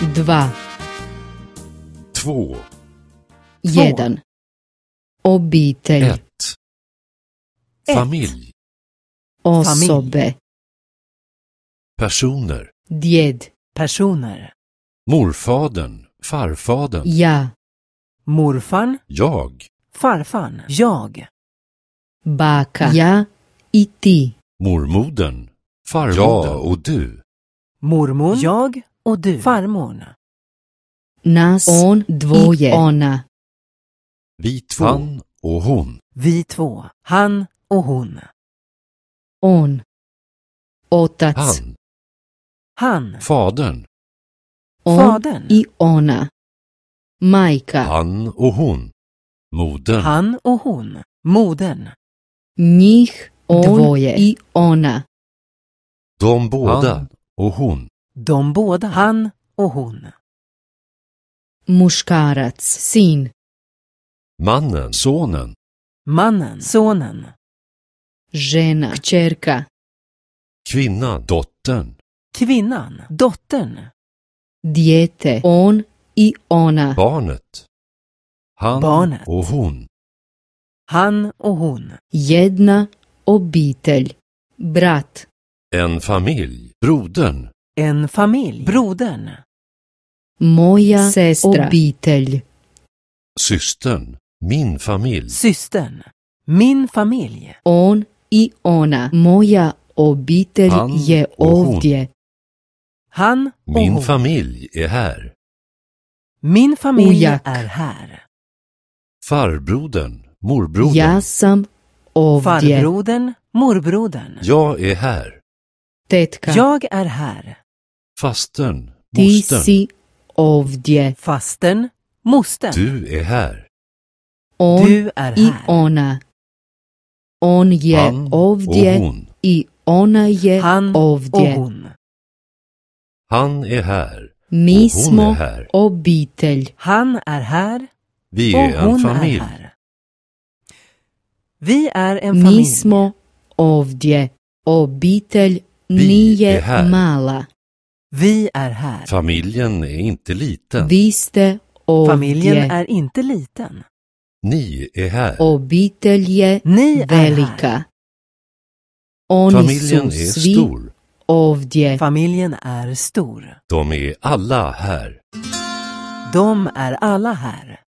Dwa. Två. Jeden. Obitelj. Ett. Familj. Osoby. Personer. Djed. Personer. Morfadern, farfadern. Ja. Morfan. Jag. Farfan. Jag. Baka. Ja. I ti. Mormodern. Farmodern. Ja och du. Mormor. Jag. Och du. Farmorna. Nas, on, dvoje, ona. Vi två. Han och hon. Vi två. Han och hon. On. Otats. Han. Han. Fadern. On Fadern. i ona. Majka. Han och hon. Modern. Han och hon. Modern. Njih, on dvoje. i ona. De båda Han. och hon. De båda. Han och hon. Muskarats. sin. Mannen. Sonen. Mannen. Sonen. Žena. Kärka. Kvinna. Dottern. Kvinnan. Dottern. Diete. On. I ona. Barnet. Han Barnet. och hon. Han och hon. Jedna obitelj. Brat. En familj. Brodern. En familj. Brodern. Moja sestra. obitelj. Systern. Min familj. Systern. Min familj. On i ona. Moja obitelj Han je ovdje. Han och Min hon. familj är här. Min familj Ujak. är här. Farbrodern, morbrodern. Ja sam ovdje. Farbrodern, morbrodern. Jag är här. Tetka. Jag är här. Fastern, Ti si ovdje. Fastern, mostern. Du är här. On du är här. i ona. On je Han ovdje hon. i ona je Han ovdje. hon. Han är här. Mi smo här. obitelj. Han är här. Vi är en familj. Är Vi är en familj. Mi smo ovdje. Obitelj Vi nije mala. Vi är här. Familjen är inte liten. Viste ovdje. Familjen är inte liten. Ni är här. Obitelj je Ni velika. här. Familjen är stor. Ovdje. Familjen är stor. De är alla här. De är alla här.